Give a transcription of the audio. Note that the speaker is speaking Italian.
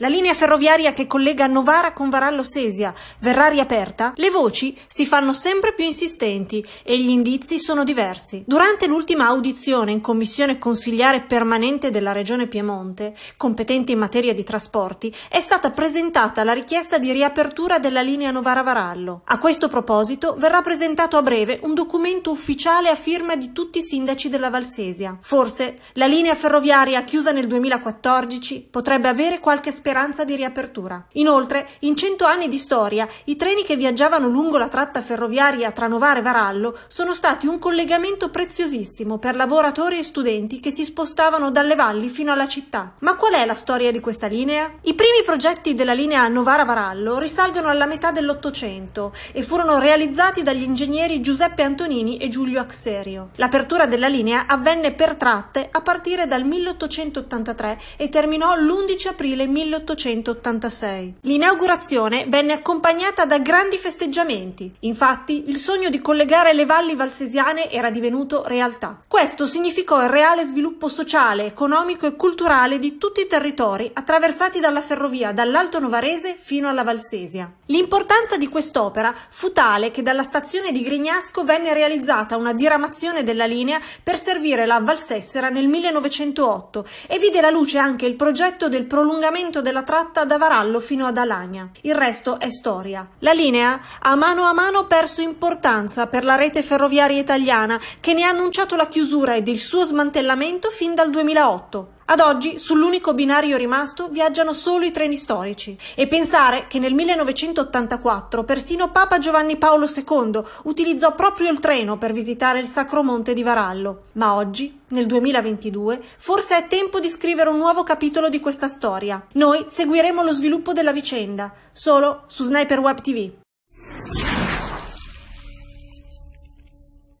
La linea ferroviaria che collega Novara con Varallo Sesia verrà riaperta? Le voci si fanno sempre più insistenti e gli indizi sono diversi. Durante l'ultima audizione in commissione consigliare permanente della Regione Piemonte, competente in materia di trasporti, è stata presentata la richiesta di riapertura della linea Novara-Varallo. A questo proposito verrà presentato a breve un documento ufficiale a firma di tutti i sindaci della Valsesia. Forse la linea ferroviaria chiusa nel 2014 potrebbe avere qualche speranza speranza di riapertura. Inoltre, in cento anni di storia, i treni che viaggiavano lungo la tratta ferroviaria tra Novara e Varallo sono stati un collegamento preziosissimo per lavoratori e studenti che si spostavano dalle valli fino alla città. Ma qual è la storia di questa linea? I primi progetti della linea Novara-Varallo risalgono alla metà dell'Ottocento e furono realizzati dagli ingegneri Giuseppe Antonini e Giulio Axerio. L'apertura della linea avvenne per tratte a partire dal 1883 e terminò l'11 aprile 1883 1886. L'inaugurazione venne accompagnata da grandi festeggiamenti. Infatti, il sogno di collegare le valli valsesiane era divenuto realtà. Questo significò il reale sviluppo sociale, economico e culturale di tutti i territori attraversati dalla ferrovia dall'Alto Novarese fino alla Valsesia. L'importanza di quest'opera fu tale che dalla stazione di Grignasco venne realizzata una diramazione della linea per servire la Valsessera nel 1908 e vide la luce anche il progetto del prolungamento della tratta da Varallo fino ad Alagna. Il resto è storia. La linea ha mano a mano perso importanza per la rete ferroviaria italiana che ne ha annunciato la chiusura ed il suo smantellamento fin dal 2008. Ad oggi sull'unico binario rimasto viaggiano solo i treni storici e pensare che nel 1984 persino Papa Giovanni Paolo II utilizzò proprio il treno per visitare il Sacro Monte di Varallo. Ma oggi, nel 2022, forse è tempo di scrivere un nuovo capitolo di questa storia. Noi seguiremo lo sviluppo della vicenda, solo su Sniper Web TV.